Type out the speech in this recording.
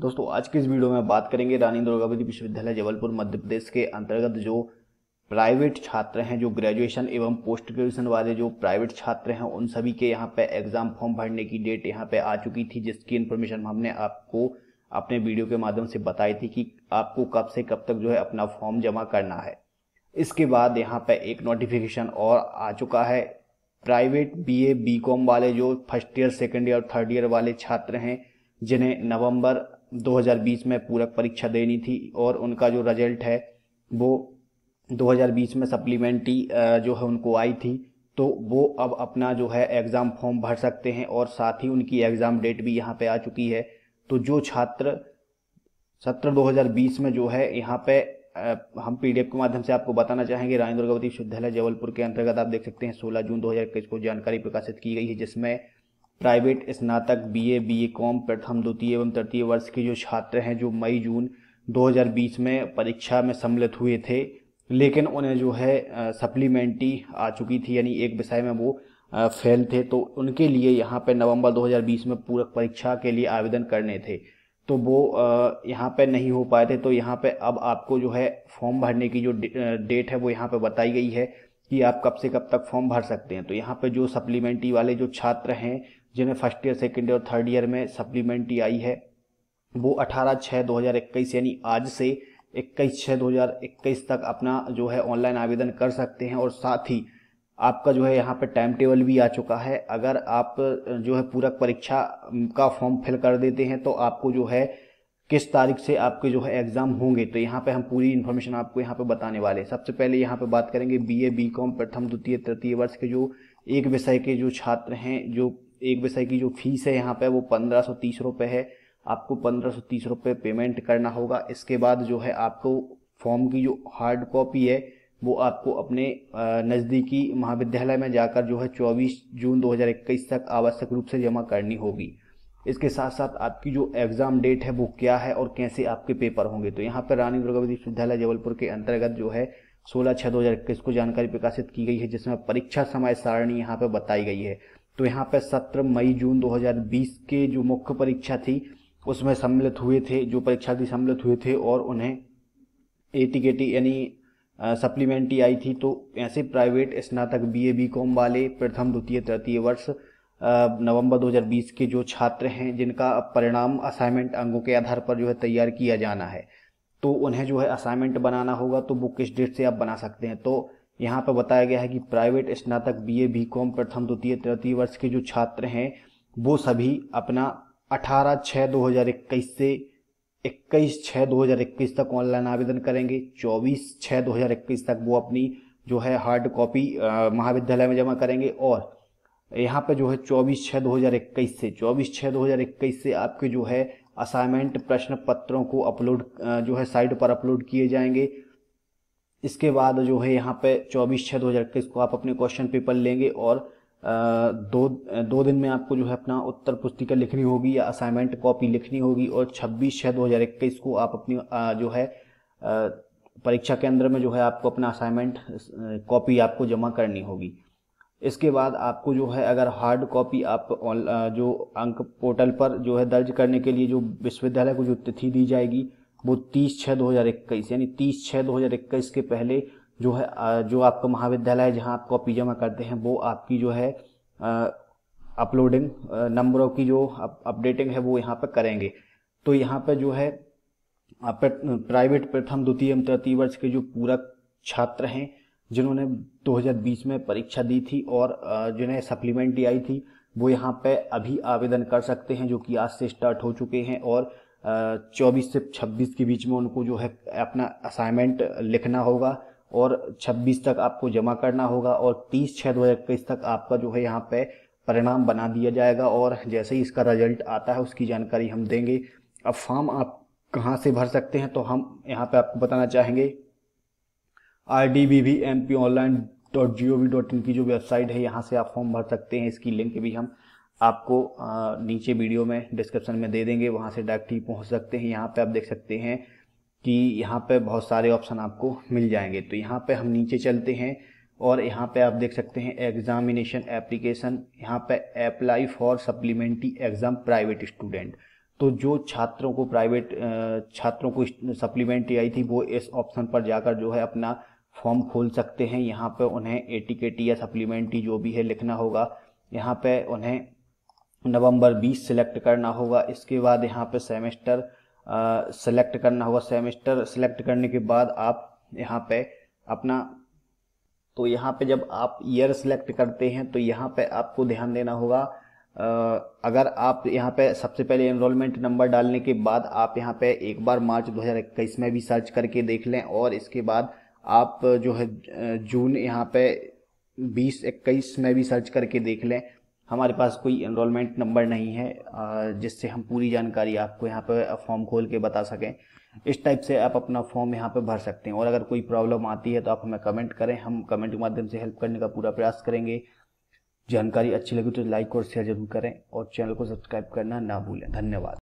दोस्तों आज के इस वीडियो में बात करेंगे रानी दुर्गावती विश्वविद्यालय जबलपुर मध्य प्रदेश के अंतर्गत जो प्राइवेट छात्र हैं जो ग्रेजुएशन एवं पोस्ट ग्रेजुएशन वाले जो प्राइवेट छात्र हैं उन सभी के यहाँ पे एग्जाम फॉर्म भरने की डेट यहाँ पे आ चुकी थी जिसकी इन्फॉर्मेशन हमने आपको अपने वीडियो के माध्यम से बताई थी कि आपको कब से कब तक जो है अपना फॉर्म जमा करना है इसके बाद यहाँ पे एक नोटिफिकेशन और आ चुका है प्राइवेट बी ए वाले जो फर्स्ट ईयर सेकेंड ईयर और थर्ड ईयर वाले छात्र हैं जिन्हें नवंबर 2020 में पूरक परीक्षा देनी थी और उनका जो रिजल्ट है वो 2020 में सप्लीमेंट्री जो है उनको आई थी तो वो अब अपना जो है एग्ज़ाम फॉर्म भर सकते हैं और साथ ही उनकी एग्ज़ाम डेट भी यहाँ पे आ चुकी है तो जो छात्र सत्र 2020 में जो है यहाँ पे हम पीडीएफ के माध्यम से आपको बताना चाहेंगे रानी दुर्गावती विश्वविद्यालय जबलपुर के अंतर्गत आप देख सकते हैं 16 जून 2021 को जानकारी प्रकाशित की गई है जिसमें प्राइवेट स्नातक बीए बीए कॉम प्रथम द्वितीय एवं तृतीय वर्ष के जो छात्र हैं जो मई जून 2020 में परीक्षा में सम्मिलित हुए थे लेकिन उन्हें जो है सप्लीमेंट्री आ चुकी थी यानी एक विषय में वो फेल थे तो उनके लिए यहाँ पे नवंबर 2020 में पूरक परीक्षा के लिए आवेदन करने थे तो वो यहाँ पे नहीं हो पाए थे तो यहाँ पे अब आपको जो है फॉर्म भरने की जो डेट है वो यहाँ पे बताई गई है कि आप कब से कब तक फॉर्म भर सकते हैं तो यहाँ पे जो सप्लीमेंट्री वाले जो छात्र हैं जिन्हें first year second year third year में सप्लीमेंट्री आई है वो 18 छः 2021 यानी आज से 21 छः 2021 तक अपना जो है ऑनलाइन आवेदन कर सकते हैं और साथ ही आपका जो है यहाँ पे टाइम टेबल भी आ चुका है अगर आप जो है पूरक परीक्षा का फॉर्म फिल कर देते हैं तो आपको जो है किस तारीख से आपके जो है एग्ज़ाम होंगे तो यहाँ पे हम पूरी इन्फॉर्मेशन आपको यहाँ पे बताने वाले हैं सबसे पहले यहाँ पे बात करेंगे बीए बीकॉम प्रथम द्वितीय तृतीय वर्ष के जो एक विषय के जो छात्र हैं जो एक विषय की जो फीस है यहाँ पे वो पंद्रह सौ तीस रुपये है आपको पंद्रह सौ तीस रुपये पेमेंट करना होगा इसके बाद जो है आपको फॉर्म की जो हार्ड कॉपी है वो आपको अपने नज़दीकी महाविद्यालय में जाकर जो है चौबीस जून इक्कीस तक आवश्यक रूप से जमा करनी होगी इसके साथ साथ आपकी जो एग्ज़ाम डेट है वो क्या है और कैसे आपके पेपर होंगे तो यहाँ पर रानी दुर्गावती विश्वविद्यालय जबलपुर के अंतर्गत जो है सोलह छः दो को जानकारी प्रकाशित की गई है जिसमें परीक्षा समय सारणी यहाँ पर बताई गई है तो यहाँ पर सत्र मई जून 2020 के जो मुख्य परीक्षा थी उसमें सम्मिलित हुए थे जो परीक्षार्थी सम्मिलित हुए थे और उन्हें ए टी यानी सप्लीमेंट्री आई थी तो ऐसे प्राइवेट स्नातक बी ए बी कॉम वाले प्रथम द्वितीय तृतीय वर्ष नवंबर 2020 के जो छात्र हैं जिनका परिणाम असाइनमेंट अंगों के आधार पर जो है तैयार किया जाना है तो उन्हें जो है असाइनमेंट बनाना होगा तो वो किस डेट से आप बना सकते हैं तो यहाँ पर बताया गया है कि प्राइवेट स्नातक बी ए बी कॉम प्रथम द्वितीय तृतीय वर्ष के जो छात्र हैं वो सभी अपना 18 छः 2021 से 21 छः 2021 तक ऑनलाइन आवेदन करेंगे 24 छः 2021 तक वो अपनी जो है हार्ड कॉपी महाविद्यालय में जमा करेंगे और यहाँ पे जो है 24 छः 2021 से 24 छः 2021 से आपके जो है असाइनमेंट प्रश्न पत्रों को अपलोड जो है साइट पर अपलोड किए जाएंगे इसके बाद जो है यहाँ पे चौबीस छः दो हज़ार इक्कीस को आप अपने क्वेश्चन पेपर लेंगे और दो दो दिन में आपको जो है अपना उत्तर पुस्तिका लिखनी होगी या असाइनमेंट कॉपी लिखनी होगी और छब्बीस छः दो हज़ार इक्कीस को आप अपनी जो है परीक्षा केंद्र में जो है आपको अपना असाइनमेंट कॉपी आपको जमा करनी होगी इसके बाद आपको जो है अगर हार्ड कॉपी आप जो अंक पोर्टल पर जो है दर्ज करने के लिए जो विश्वविद्यालय को जो तिथि दी जाएगी वो तीस छः दो हज़ार इक्कीस यानी तीस छः दो हज़ार इक्कीस के पहले जो है जो आपका महाविद्यालय है जहाँ आप कॉपी जमा करते हैं वो आपकी जो है अपलोडिंग नंबरों की जो अपडेटिंग है वो यहाँ पर करेंगे तो यहाँ पर जो है प्राइवेट प्रथम द्वितीय एवं तृतीय वर्ष के जो पूरक छात्र हैं जिन्होंने 2020 में परीक्षा दी थी और जिन्हें सप्लीमेंट्री आई थी वो यहाँ पे अभी आवेदन कर सकते हैं जो कि आज से स्टार्ट हो चुके हैं और चौबीस से छब्बीस के बीच में उनको जो है अपना असाइनमेंट लिखना होगा और 26 तक आपको जमा करना होगा और 30 छः दो तक आपका जो है यहाँ पे परिणाम बना दिया जाएगा और जैसे ही इसका रिजल्ट आता है उसकी जानकारी हम देंगे अब फॉर्म आप कहाँ से भर सकते हैं तो हम यहाँ पे आपको बताना चाहेंगे R D B V M P online dot G O V dot in की जो वेबसाइट है यहाँ से आप फॉर्म भर सकते हैं इसकी लिंक भी हम आपको नीचे वीडियो में डिस्क्रिप्शन में दे देंगे वहाँ से डायरेक्ट ही पहुँच सकते हैं यहाँ पे आप देख सकते हैं कि यहाँ पे बहुत सारे ऑप्शन आपको मिल जाएंगे तो यहाँ पे हम नीचे चलते हैं और यहाँ पे आप देख सकते हैं एग्जामिनेशन एप्लीकेशन यहाँ पे apply for supplementary exam private student तो जो छात्रों को प्राइवेट छात्रों को सप्लीमेंट्री आई थी वो इस ऑप्शन पर जाकर जो है अपना फॉर्म खोल सकते हैं यहाँ पे उन्हें ए या सप्लीमेंट्री जो भी है लिखना होगा यहाँ पे उन्हें नवंबर 20 सेलेक्ट करना होगा इसके बाद यहाँ पे सेमेस्टर सेलेक्ट करना होगा सेमेस्टर सेलेक्ट करने के बाद आप यहाँ पे अपना तो यहाँ पे जब आप ईयर सेलेक्ट करते हैं तो यहाँ पे आपको ध्यान देना होगा आ, अगर आप यहाँ पे सबसे पहले एनरोलमेंट नंबर डालने के बाद आप यहाँ पे एक बार मार्च दो में भी सर्च करके देख लें और इसके बाद आप जो है जून यहाँ पे बीस इक्कीस में भी सर्च करके देख लें हमारे पास कोई इनरोलमेंट नंबर नहीं है जिससे हम पूरी जानकारी आपको यहाँ पर फॉर्म खोल के बता सकें इस टाइप से आप अपना फॉर्म यहाँ पर भर सकते हैं और अगर कोई प्रॉब्लम आती है तो आप हमें कमेंट करें हम कमेंट के माध्यम से हेल्प करने का पूरा प्रयास करेंगे जानकारी अच्छी लगी तो लाइक और शेयर जरूर करें और चैनल को सब्सक्राइब करना ना भूलें धन्यवाद